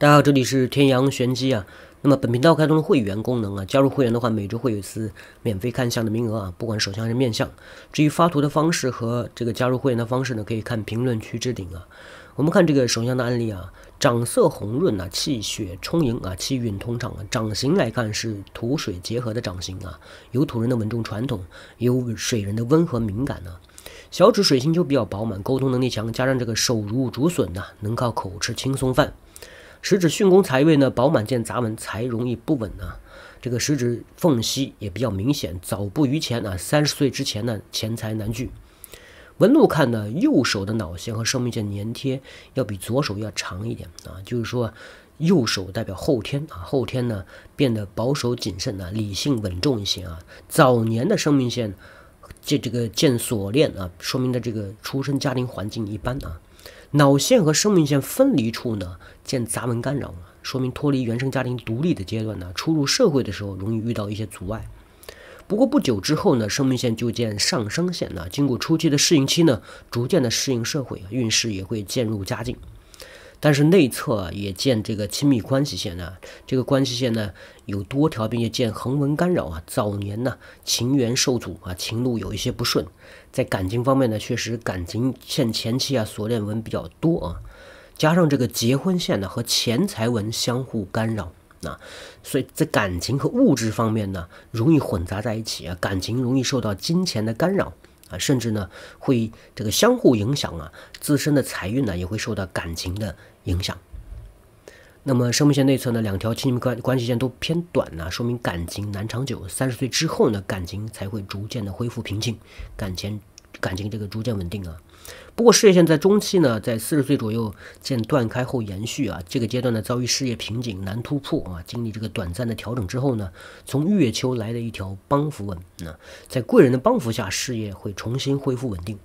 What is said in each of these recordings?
大家好，这里是天阳玄机啊。那么本频道开通了会员功能啊，加入会员的话，每周会有一次免费看相的名额啊，不管手相还是面相。至于发图的方式和这个加入会员的方式呢，可以看评论区置顶啊。我们看这个手相的案例啊，掌色红润啊，气血充盈啊，气运通畅啊。掌形来看是土水结合的掌形啊，有土人的稳重传统，有水人的温和敏感呢。小指水星就比较饱满，沟通能力强，加上这个手如竹笋呐，能靠口吃轻松饭。食指巽宫财位呢，饱满见杂纹，财容易不稳啊。这个食指缝隙也比较明显，早不于前啊。三十岁之前呢，钱财难聚。纹路看呢，右手的脑线和生命线粘贴要比左手要长一点啊，就是说右手代表后天啊，后天呢变得保守谨慎啊，理性稳重一些啊。早年的生命线这这个见锁链啊，说明的这个出生家庭环境一般啊。脑线和生命线分离处呢，见杂纹干扰，说明脱离原生家庭独立的阶段呢，初入社会的时候容易遇到一些阻碍。不过不久之后呢，生命线就见上升线呢，经过初期的适应期呢，逐渐的适应社会，运势也会渐入佳境。但是内侧也见这个亲密关系线呢，这个关系线呢有多条，并且见横纹干扰啊。早年呢情缘受阻啊，情路有一些不顺，在感情方面呢，确实感情线前期啊锁链纹比较多啊，加上这个结婚线呢和钱财纹相互干扰啊，所以在感情和物质方面呢容易混杂在一起啊，感情容易受到金钱的干扰。啊，甚至呢会这个相互影响啊，自身的财运呢也会受到感情的影响。那么生命线内侧呢，两条，亲密关关系线都偏短呢，说明感情难长久。三十岁之后呢，感情才会逐渐的恢复平静，感情。感情这个逐渐稳定啊，不过事业线在中期呢，在四十岁左右见断开后延续啊，这个阶段呢遭遇事业瓶颈难突破啊，经历这个短暂的调整之后呢，从月球来了一条帮扶纹，那在贵人的帮扶下，事业会重新恢复稳定。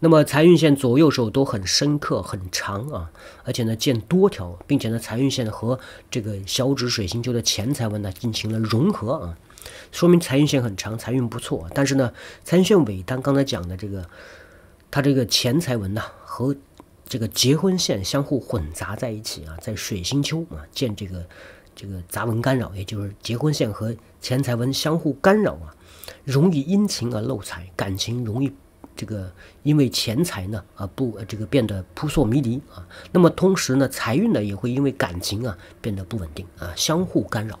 那么财运线左右手都很深刻很长啊，而且呢见多条，并且呢财运线和这个小指水星球的钱财纹呢进行了融合啊。说明财运线很长，财运不错。但是呢，财运线尾端刚才讲的这个，它这个钱财纹呐和这个结婚线相互混杂在一起啊，在水星丘啊见这个这个杂纹干扰，也就是结婚线和钱财纹相互干扰啊，容易因情而漏财，感情容易这个因为钱财呢而不这个变得扑朔迷离啊。那么同时呢，财运呢也会因为感情啊变得不稳定啊，相互干扰。